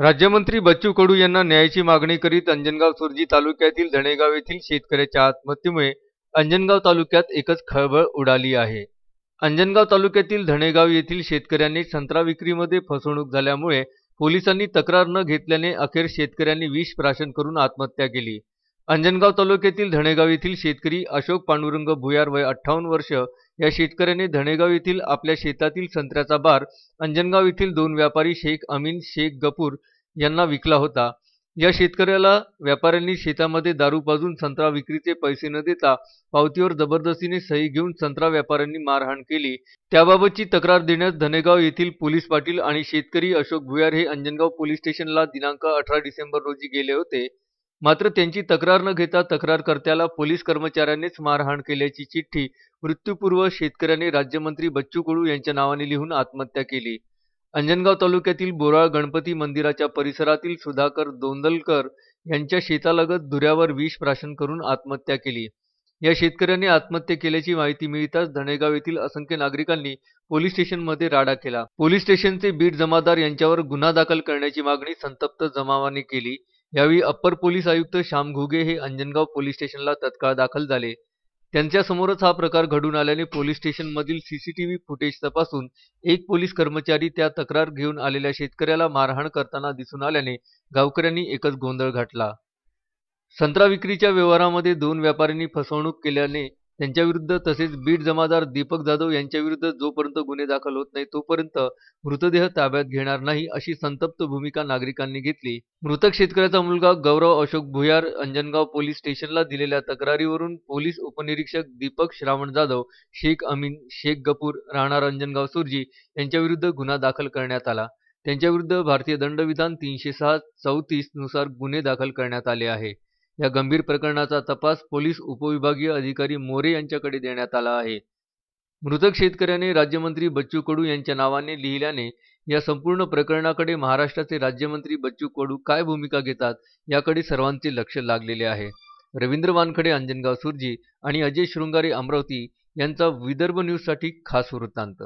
राज्यमंत्री बच्चू कडू यांना न्यायाची मागणी करीत अंजनगाव सुरजी तालुक्यातील धणेगाव येथील शेतकऱ्याच्या आत्महत्येमुळे अंजनगाव तालुक्यात एकच खळबळ उडाली आहे अंजनगाव तालुक्यातील धणेगाव येथील शेतकऱ्यांनी संत्रा विक्रीमध्ये फसवणूक झाल्यामुळे पोलिसांनी तक्रार न घेतल्याने अखेर शेतकऱ्यांनी विष प्राशन करून आत्महत्या केली अंजनगाव तालुक्यातील धणेगाव येथील शेतकरी अशोक पांडुरंग भुयार वय अठ्ठावन्न वर्ष या शेतकऱ्याने धणेगाव येथील आपल्या शेतातील संत्र्याचा बार अंजनगाव येथील दोन व्यापारी शेख अमीन शेख गपूर यांना विकला होता या शेतकऱ्याला व्यापाऱ्यांनी शेतामध्ये दारू पाजून संत्रा विक्रीचे पैसे न देता पावतीवर जबरदस्तीने सही घेऊन संत्रा व्यापाऱ्यांनी मारहाण केली त्याबाबतची तक्रार देण्यास धनेगाव येथील पोलीस पाटील आणि शेतकरी अशोक भुयार हे अंजनगाव पोलीस स्टेशनला दिनांक अठरा डिसेंबर रोजी गेले होते मात्र त्यांची तक्रार न घेता तक्रारकर्त्याला पोलीस कर्मचाऱ्यांनीच मारहाण केल्याची चिठ्ठी मृत्यूपूर्व शेतकऱ्याने राज्यमंत्री बच्चू कडू यांच्या नावाने लिहून आत्महत्या केली अंजनगाव तालुक्यातील बोराळ गणपती मंदिराच्या परिसरातील सुधाकर दोंदलकर यांच्या शेतालगत धुऱ्यावर विष प्राशन करून आत्महत्या केली या शेतकऱ्याने आत्महत्या केल्याची माहिती मिळताच धणेगाव येथील असंख्य नागरिकांनी पोलीस स्टेशनमध्ये राडा केला पोलीस स्टेशनचे बीट जमादार यांच्यावर गुन्हा दाखल करण्याची मागणी संतप्त जमावाने केली यावेळी अप्पर पोलीस आयुक्त श्याम घुगे हे अंजनगाव पोलीस स्टेशनला तत्काळ दाखल झाले त्यांच्यासमोरच हा प्रकार घडून आल्याने पोलीस स्टेशनमधील सीसीटीव्ही फुटेज तपासून एक पोलीस कर्मचारी त्या तक्रार घेऊन आलेल्या शेतकऱ्याला मारहाण करताना दिसून आल्याने गावकऱ्यांनी एकच गोंधळ घातला संत्रा विक्रीच्या व्यवहारामध्ये दोन व्यापाऱ्यांनी फसवणूक केल्याने त्यांच्याविरुद्ध तसेच बीड जमादार दीपक जाधव यांच्याविरुद्ध जोपर्यंत गुन्हे दाखल होत नाही तोपर्यंत मृतदेह ताब्यात घेणार नाही अशी संतप्त भूमिका नागरिकांनी घेतली मृतक शेतकऱ्याचा मुलगा गौरव अशोक भुयार अंजनगाव पोलीस स्टेशनला दिलेल्या तक्रारीवरून पोलीस उपनिरीक्षक दीपक श्रावण जाधव शेख अमीन शेख गपूर राहणार अंजनगाव सुरजी यांच्याविरुद्ध गुन्हा दाखल करण्यात आला त्यांच्याविरुद्ध भारतीय दंडविधान तीनशे सहा चौतीस नुसार गुन्हे दाखल करण्यात आले आहे या गंभीर प्रकरणाचा तपास पोलीस उपविभागीय अधिकारी मोरे यांच्याकडे देण्यात आला आहे मृतक शेतकऱ्याने राज्यमंत्री बच्चू कडू यांच्या नावाने लिहिल्याने या संपूर्ण प्रकरणाकडे महाराष्ट्राचे राज्यमंत्री बच्चू कडू काय भूमिका घेतात याकडे सर्वांचे लक्ष लागलेले आहे रवींद्र वानखडे अंजनगाव सुरजी आणि अजय शृंगारे अमरावती यांचा विदर्भ न्यूजसाठी खास वृत्तांत